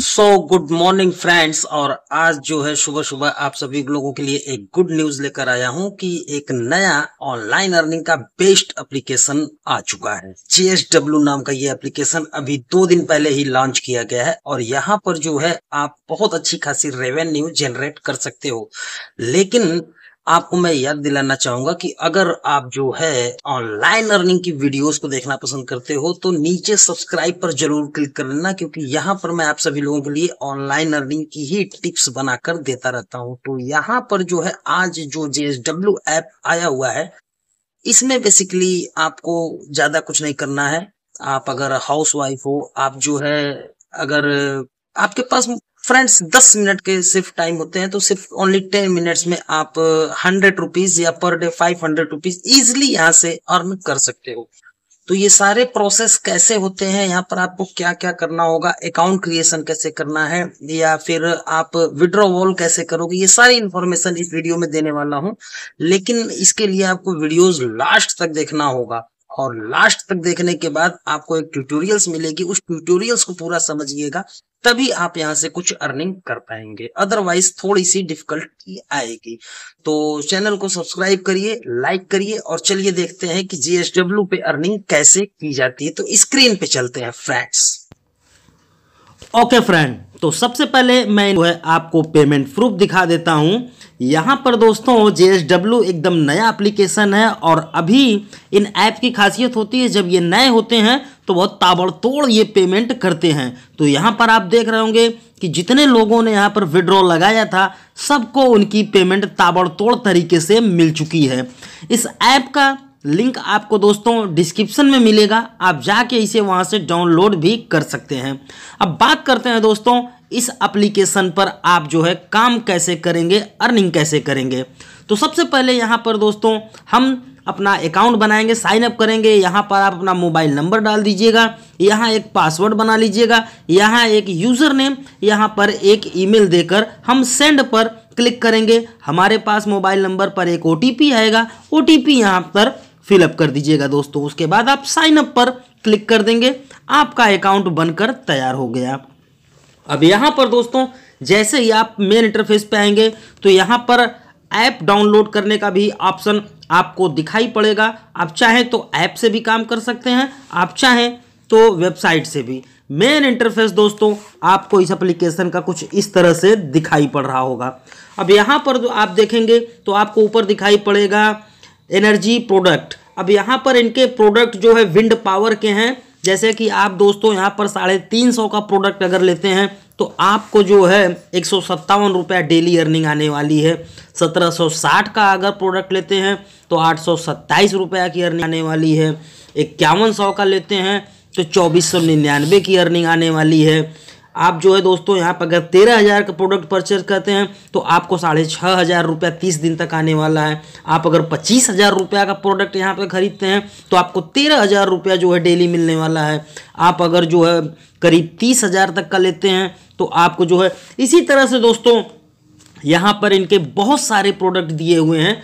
so good morning friends और आज जो है सुबह सुबह आप सभी लोगों के लिए एक गुड न्यूज लेकर आया हूं कि एक नया ऑनलाइन अर्निंग का बेस्ट एप्लीकेशन आ चुका है जेएसडब्ल्यू नाम का ये एप्लीकेशन अभी दो दिन पहले ही लॉन्च किया गया है और यहां पर जो है आप बहुत अच्छी खासी रेवेन्यू जनरेट कर सकते हो लेकिन आपको मैं याद दिलाना चाहूंगा कि अगर आप जो है ऑनलाइन लर्निंग की वीडियोस को देखना पसंद करते हो तो नीचे सब्सक्राइब पर जरूर क्लिक कर लेना क्योंकि यहाँ पर मैं आप सभी लोगों के लिए ऑनलाइन लर्निंग की ही टिप्स बनाकर देता रहता हूँ तो यहाँ पर जो है आज जो जेएसडब्ल्यू ऐप आया हुआ है इसमें बेसिकली आपको ज्यादा कुछ नहीं करना है आप अगर हाउस वाइफ हो आप जो है अगर आपके पास फ्रेंड्स दस मिनट के सिर्फ टाइम होते हैं तो सिर्फ ओनली टेन मिनट्स में आप हंड्रेड रुपीज या per day five hundred rupees easily यहाँ से अर्न कर सकते हो तो ये सारे प्रोसेस कैसे होते हैं यहाँ पर आपको क्या क्या करना होगा अकाउंट क्रिएशन कैसे करना है या फिर आप विड्रोवॉल कैसे करोगे ये सारी इंफॉर्मेशन इस वीडियो में देने वाला हूँ लेकिन इसके लिए आपको वीडियोस लास्ट तक देखना होगा और लास्ट तक देखने के बाद आपको एक ट्यूटोरियल्स मिलेगी उस ट्यूटोरियल्स को पूरा समझिएगा तभी आप यहाँ से कुछ अर्निंग कर पाएंगे अदरवाइज थोड़ी सी डिफिकल्टी आएगी तो चैनल को सब्सक्राइब करिए लाइक करिए और चलिए देखते हैं कि जीएसडब्ल्यू पे अर्निंग कैसे की जाती है तो स्क्रीन पे चलते हैं फ्रेंड्स ओके फ्रेंड तो सबसे पहले मैं है आपको पेमेंट प्रूफ दिखा देता हूं यहां पर दोस्तों जे एकदम नया एप्लीकेशन है और अभी इन ऐप की खासियत होती है जब ये नए होते हैं तो बहुत ताबड़तोड़ ये पेमेंट करते हैं तो यहां पर आप देख रहे होंगे कि जितने लोगों ने यहाँ पर विड्रॉ लगाया था सबको उनकी पेमेंट ताबड़तोड़ तरीके से मिल चुकी है इस ऐप का लिंक आपको दोस्तों डिस्क्रिप्शन में मिलेगा आप जाके इसे वहाँ से डाउनलोड भी कर सकते हैं अब बात करते हैं दोस्तों इस एप्लीकेशन पर आप जो है काम कैसे करेंगे अर्निंग कैसे करेंगे तो सबसे पहले यहाँ पर दोस्तों हम अपना अकाउंट बनाएंगे साइन अप करेंगे यहाँ पर आप अपना मोबाइल नंबर डाल दीजिएगा यहाँ एक पासवर्ड बना लीजिएगा यहाँ एक यूज़र नेम यहाँ पर एक ईमेल देकर हम सेंड पर क्लिक करेंगे हमारे पास मोबाइल नंबर पर एक ओ टी आएगा ओ टी यहाँ पर फिलअप कर दीजिएगा दोस्तों उसके बाद आप साइनअप पर क्लिक कर देंगे आपका अकाउंट बनकर तैयार हो गया अब यहाँ पर दोस्तों जैसे ही आप मेन इंटरफेस पे आएंगे तो यहाँ पर ऐप डाउनलोड करने का भी ऑप्शन आपको दिखाई पड़ेगा आप चाहें तो ऐप से भी काम कर सकते हैं आप चाहें तो वेबसाइट से भी मेन इंटरफेस दोस्तों आपको इस एप्लीकेशन का कुछ इस तरह से दिखाई पड़ रहा होगा अब यहाँ पर आप देखेंगे तो आपको ऊपर दिखाई पड़ेगा एनर्जी प्रोडक्ट अब यहाँ पर इनके प्रोडक्ट जो है विंड पावर के हैं जैसे कि आप दोस्तों यहाँ पर साढ़े तीन सौ का प्रोडक्ट अगर लेते हैं तो आपको जो है एक सौ सत्तावन रुपया डेली अर्निंग आने वाली है सत्रह सौ साठ का अगर प्रोडक्ट लेते हैं तो आठ सौ सत्ताईस रुपया की अर्निंग आने वाली है इक्यावन सौ का लेते हैं तो चौबीस सौ निन्यानवे की अर्निंग आने वाली है आप जो है दोस्तों यहाँ पर अगर तेरह हज़ार का प्रोडक्ट परचेज करते हैं तो आपको साढ़े छः हज़ार रुपया तीस दिन तक आने वाला है आप अगर पच्चीस हज़ार रुपया का प्रोडक्ट यहाँ पर ख़रीदते हैं तो आपको तेरह हज़ार रुपया जो है डेली मिलने वाला है आप अगर जो है करीब तीस हज़ार तक का लेते हैं तो आपको जो है इसी तरह से दोस्तों यहाँ पर इनके बहुत सारे प्रोडक्ट दिए हुए हैं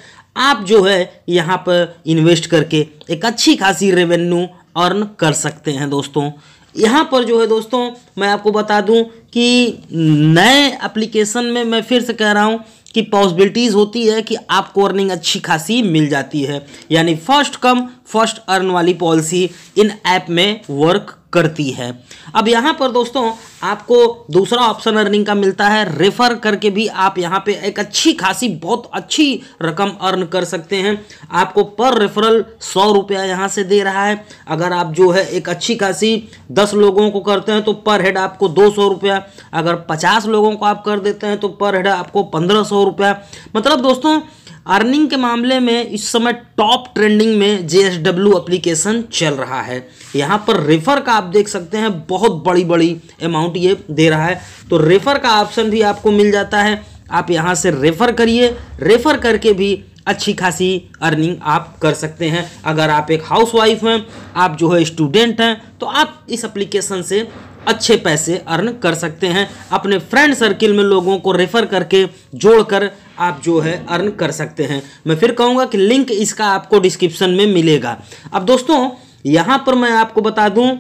आप जो है यहाँ पर इन्वेस्ट करके एक अच्छी खासी रेवेन्यू अर्न कर सकते हैं दोस्तों यहाँ पर जो है दोस्तों मैं आपको बता दूं कि नए एप्लीकेशन में मैं फिर से कह रहा हूँ कि पॉसिबिलिटीज़ होती है कि आपको अर्निंग अच्छी खासी मिल जाती है यानी फर्स्ट कम फर्स्ट अर्न वाली पॉलिसी इन ऐप में वर्क करती है अब यहाँ पर दोस्तों आपको दूसरा ऑप्शन अर्निंग का मिलता है रेफर करके भी आप यहाँ पे एक अच्छी खासी बहुत अच्छी रकम अर्न कर सकते हैं आपको पर रेफरल सौ रुपया यहाँ से दे रहा है अगर आप जो है एक अच्छी खासी दस लोगों को करते हैं तो पर हेड आपको दो सौ रुपया अगर पचास लोगों को आप कर देते हैं तो पर हेड आपको पंद्रह सौ रुपया मतलब दोस्तों अर्निंग के मामले में इस समय टॉप ट्रेंडिंग में जे एस डब्ल्यू अप्लीकेशन चल रहा है यहाँ पर रेफर का आप देख सकते हैं बहुत बड़ी बड़ी अमाउंट ये दे रहा है तो रेफर का ऑप्शन भी आपको मिल जाता है आप यहाँ से रेफर करिए रेफर करके भी अच्छी खासी अर्निंग आप कर सकते हैं अगर आप एक हाउस वाइफ हैं आप जो है स्टूडेंट हैं तो आप इस अप्लीकेशन से अच्छे पैसे अर्न कर सकते हैं अपने फ्रेंड सर्किल में लोगों को रेफ़र करके जोड़कर आप जो है अर्न कर सकते हैं मैं फिर कहूँगा कि लिंक इसका आपको डिस्क्रिप्शन में मिलेगा अब दोस्तों यहाँ पर मैं आपको बता दूँ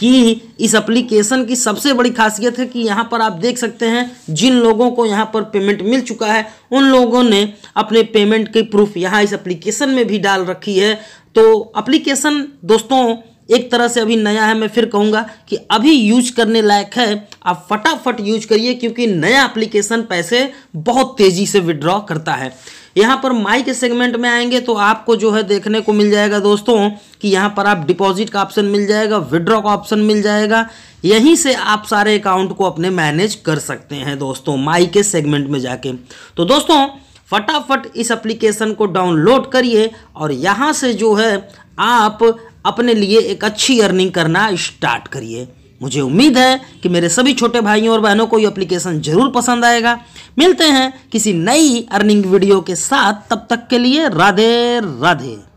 कि इस एप्लीकेशन की सबसे बड़ी खासियत है कि यहाँ पर आप देख सकते हैं जिन लोगों को यहाँ पर पेमेंट मिल चुका है उन लोगों ने अपने पेमेंट की प्रूफ यहाँ इस एप्लीकेशन में भी डाल रखी है तो एप्लीकेशन दोस्तों एक तरह से अभी नया है मैं फिर कहूँगा कि अभी यूज करने लायक है आप फटाफट यूज करिए क्योंकि नया एप्लीकेशन पैसे बहुत तेज़ी से विड्रॉ करता है यहाँ पर माई के सेगमेंट में आएंगे तो आपको जो है देखने को मिल जाएगा दोस्तों कि यहाँ पर आप डिपॉजिट का ऑप्शन मिल जाएगा विड्रॉ का ऑप्शन मिल जाएगा यहीं से आप सारे अकाउंट को अपने मैनेज कर सकते हैं दोस्तों माई के सेगमेंट में जाके तो दोस्तों फटाफट इस एप्लीकेशन को डाउनलोड करिए और यहाँ से जो है आप अपने लिए एक अच्छी अर्निंग करना स्टार्ट करिए मुझे उम्मीद है कि मेरे सभी छोटे भाइयों और बहनों को ये एप्लीकेशन जरूर पसंद आएगा मिलते हैं किसी नई अर्निंग वीडियो के साथ तब तक के लिए राधे राधे